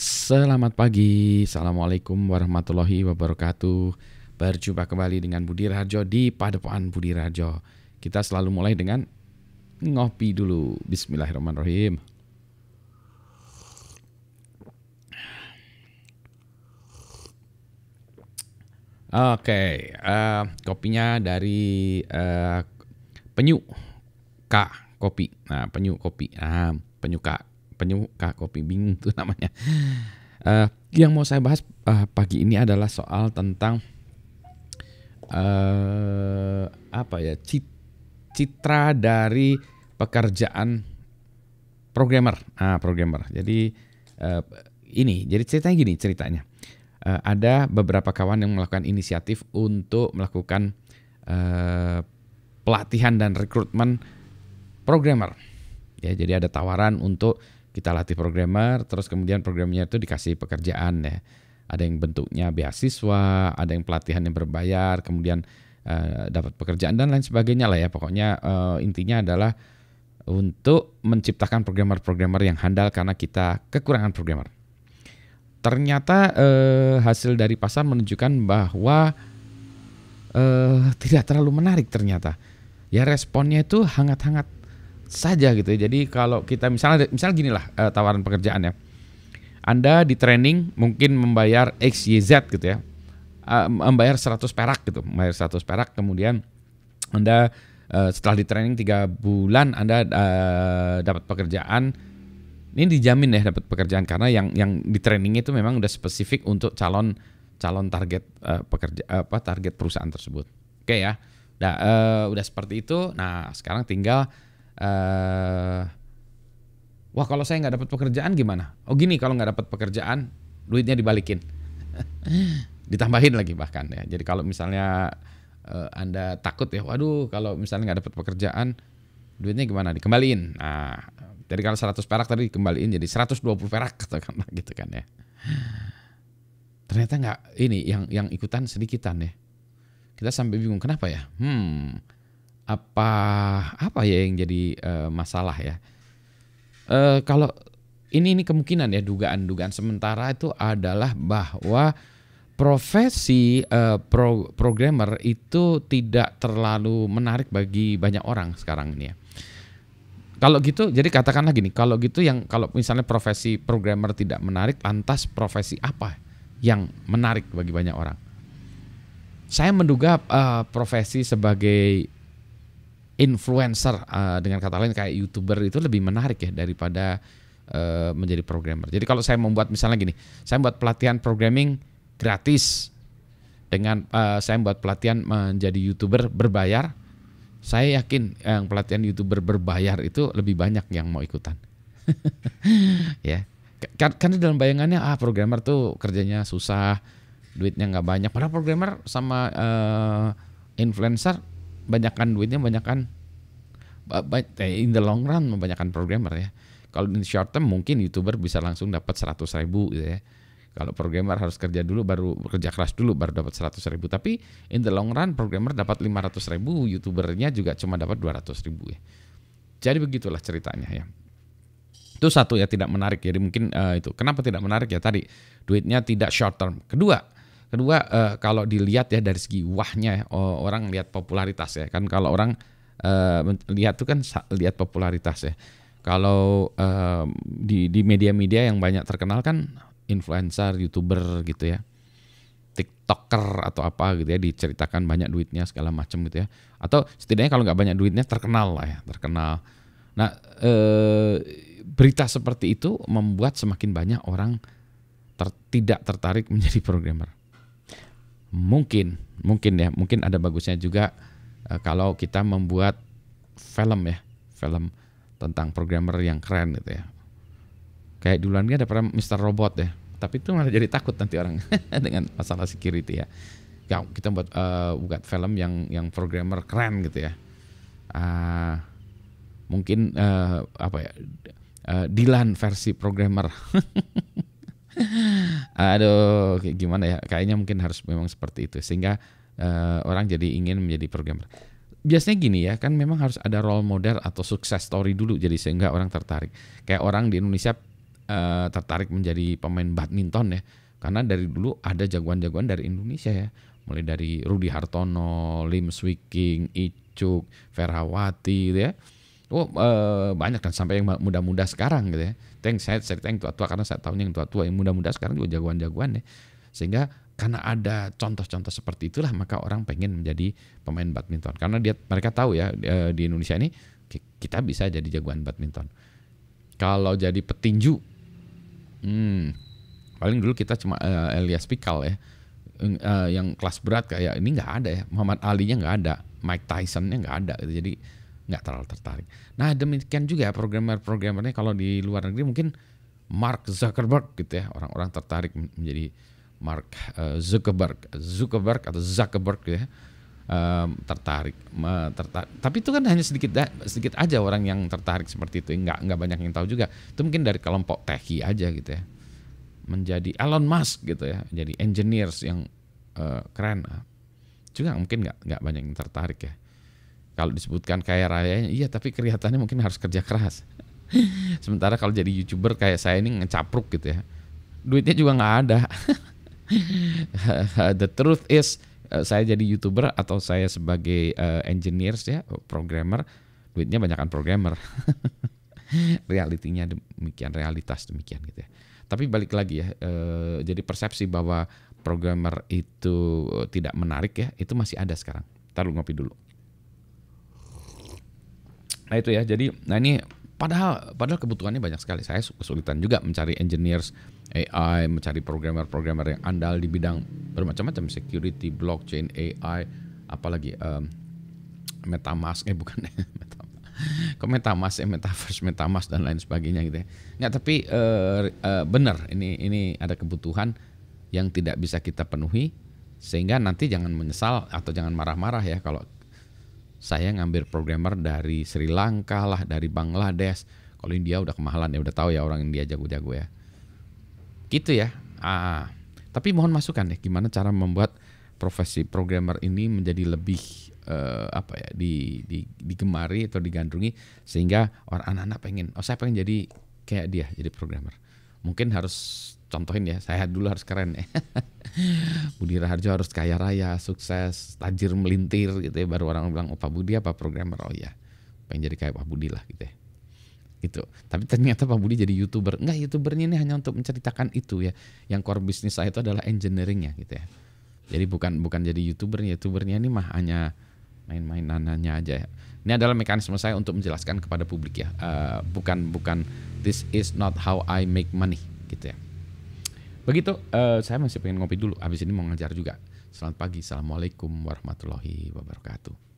Selamat pagi, Assalamualaikum warahmatullahi wabarakatuh Berjumpa kembali dengan Budi Rajo di Padepokan Budi Rajo. Kita selalu mulai dengan ngopi dulu Bismillahirrahmanirrahim Oke, okay, uh, eh, kopinya dari uh, penyu K kopi. Nah, penyu kopi. Nah, penyu K penyuka kopi bingung tuh namanya. Uh, yang mau saya bahas uh, pagi ini adalah soal tentang uh, apa ya citra dari pekerjaan programmer. Ah, programmer. Jadi uh, ini, jadi ceritanya gini ceritanya. Uh, ada beberapa kawan yang melakukan inisiatif untuk melakukan uh, pelatihan dan rekrutmen programmer. Ya, jadi ada tawaran untuk kita latih programmer terus kemudian programnya itu dikasih pekerjaan ya ada yang bentuknya beasiswa ada yang pelatihan yang berbayar kemudian uh, dapat pekerjaan dan lain sebagainya lah ya pokoknya uh, intinya adalah untuk menciptakan programmer-programmer yang handal karena kita kekurangan programmer ternyata uh, hasil dari pasar menunjukkan bahwa uh, tidak terlalu menarik ternyata ya responnya itu hangat-hangat saja gitu ya. Jadi kalau kita misalnya misalnya gini lah uh, tawaran pekerjaan ya. Anda di training mungkin membayar x y z gitu ya. Uh, membayar 100 perak gitu, membayar 100 perak kemudian Anda uh, setelah di training 3 bulan Anda uh, dapat pekerjaan ini dijamin ya dapat pekerjaan karena yang yang di training itu memang udah spesifik untuk calon calon target uh, pekerja apa target perusahaan tersebut. Oke okay ya. Nah, uh, udah seperti itu. Nah, sekarang tinggal uh, wah kalau saya nggak dapat pekerjaan gimana? Oh gini kalau nggak dapat pekerjaan duitnya dibalikin, ditambahin lagi bahkan ya. Jadi kalau misalnya uh, anda takut ya, waduh kalau misalnya nggak dapat pekerjaan duitnya gimana? Dikembaliin. Nah, jadi kalau 100 perak tadi dikembaliin jadi 120 perak katakanlah gitu kan ya. Ternyata nggak ini yang yang ikutan sedikitan ya. Kita sampai bingung kenapa ya? Hmm apa apa ya yang jadi uh, masalah ya. Uh, kalau ini ini kemungkinan ya dugaan-dugaan sementara itu adalah bahwa profesi uh, pro programmer itu tidak terlalu menarik bagi banyak orang sekarang ini ya. Kalau gitu, jadi katakanlah gini, kalau gitu yang kalau misalnya profesi programmer tidak menarik, lantas profesi apa yang menarik bagi banyak orang? Saya menduga uh, profesi sebagai influencer uh, dengan kata lain kayak youtuber itu lebih menarik ya daripada uh, menjadi programmer. Jadi kalau saya membuat misalnya gini, saya membuat pelatihan programming gratis dengan uh, saya membuat pelatihan menjadi youtuber berbayar, saya yakin yang pelatihan youtuber berbayar itu lebih banyak yang mau ikutan. ya, karena dalam bayangannya ah programmer tuh kerjanya susah, duitnya nggak banyak. Padahal programmer sama uh, influencer banyakkan duitnya banyakkan eh, in the long run membanyakan programmer ya kalau in short term mungkin youtuber bisa langsung dapat 100 ribu gitu ya kalau programmer harus kerja dulu baru kerja keras dulu baru dapat 100 ribu tapi in the long run programmer dapat 500 ribu youtubernya juga cuma dapat 200 ribu ya jadi begitulah ceritanya ya itu satu ya tidak menarik jadi mungkin uh, itu kenapa tidak menarik ya tadi duitnya tidak short term kedua Kedua uh, kalau dilihat ya dari segi wahnya oh, orang lihat popularitas ya kan kalau orang uh, lihat tuh kan lihat popularitas ya. Kalau uh, di di media-media yang banyak terkenal kan influencer, youtuber gitu ya. TikToker atau apa gitu ya diceritakan banyak duitnya segala macam gitu ya. Atau setidaknya kalau nggak banyak duitnya terkenal lah ya, terkenal. Nah, eh, berita seperti itu membuat semakin banyak orang ter tidak tertarik menjadi programmer mungkin mungkin ya mungkin ada bagusnya juga uh, kalau kita membuat film ya film tentang programmer yang keren gitu ya kayak duluan dia ada pernah Mr. Robot ya tapi itu malah jadi takut nanti orang dengan masalah security ya ya kita buat uh, buat film yang yang programmer keren gitu ya uh, mungkin uh, apa ya uh, Dylan versi programmer aduh gimana ya kayaknya mungkin harus memang seperti itu sehingga uh, orang jadi ingin menjadi programmer biasanya gini ya kan memang harus ada role model atau sukses story dulu jadi sehingga orang tertarik kayak orang di Indonesia uh, tertarik menjadi pemain badminton ya karena dari dulu ada jagoan-jagoan dari Indonesia ya mulai dari Rudi Hartono, Lim Swiking, Icuk, Ferawati gitu ya Oh uh, banyak kan sampai yang muda-muda sekarang gitu ya. Teng saya saya, yang tua-tua karena saya tahunya yang tua-tua yang muda-muda sekarang juga jagoan-jagoan ya. Sehingga karena ada contoh-contoh seperti itulah maka orang pengen menjadi pemain badminton karena dia mereka tahu ya di eh, Indonesia ini kita bisa jadi jagoan badminton. Kalau jadi petinju, hmm, paling dulu kita cuma uh, Elias Pikal ya uh, yang kelas berat kayak ini nggak ada ya Muhammad Ali nya nggak ada Mike Tyson nya nggak ada gitu. jadi nggak terlalu tertarik. Nah demikian juga programmer-programmernya kalau di luar negeri mungkin Mark Zuckerberg gitu ya orang-orang tertarik menjadi Mark eh, Zuckerberg, Zuckerberg atau Zuckerberg gitu ya um, tertarik, tertarik. Tapi itu kan hanya sedikit sedikit aja orang yang tertarik seperti itu, nggak nggak banyak yang tahu juga. Itu mungkin dari kelompok teki aja gitu ya. Menjadi Elon Musk gitu ya, jadi engineers yang uh, keren juga mungkin nggak nggak banyak yang tertarik ya. Kalau disebutkan kaya raya, iya tapi kelihatannya mungkin harus kerja keras. Sementara kalau jadi youtuber kayak saya ini ngecapruk gitu ya, duitnya juga nggak ada. The truth is, eh, saya jadi youtuber atau saya sebagai eh, engineer engineers ya, programmer, duitnya banyakkan programmer. Realitinya demikian, realitas demikian gitu ya. Tapi balik lagi ya, eh, jadi persepsi bahwa programmer itu tidak menarik ya, itu masih ada sekarang. Taruh ngopi dulu. Nah itu ya, jadi nah ini padahal padahal kebutuhannya banyak sekali. Saya kesulitan juga mencari engineers AI, mencari programmer-programmer yang andal di bidang bermacam-macam security, blockchain, AI, apalagi um, MetaMask eh bukan kok MetaMask, eh, Metaverse, MetaMask dan lain sebagainya gitu ya. Nggak, tapi uh, uh, benar ini ini ada kebutuhan yang tidak bisa kita penuhi sehingga nanti jangan menyesal atau jangan marah-marah ya kalau saya ngambil programmer dari Sri Lanka lah, dari Bangladesh. Kalau India udah kemahalan ya udah tahu ya orang India jago-jago ya. Gitu ya. Ah, ah. tapi mohon masukan ya gimana cara membuat profesi programmer ini menjadi lebih uh, apa ya di, di digemari atau digandrungi sehingga orang anak-anak pengen oh saya pengen jadi kayak dia jadi programmer. Mungkin harus contohin ya saya dulu harus keren ya Budi Raharjo harus kaya raya sukses tajir melintir gitu ya baru orang bilang Opa Budi apa programmer oh ya pengen jadi kayak Pak Budi lah gitu ya itu tapi ternyata Pak Budi jadi youtuber enggak youtubernya ini hanya untuk menceritakan itu ya yang core bisnis saya itu adalah engineeringnya gitu ya jadi bukan bukan jadi youtuber, youtubernya ini mah hanya main main nananya aja ya ini adalah mekanisme saya untuk menjelaskan kepada publik ya uh, bukan bukan this is not how I make money gitu ya Begitu, uh, saya masih pengen ngopi dulu. Habis ini mau ngajar juga. Selamat pagi. Assalamualaikum warahmatullahi wabarakatuh.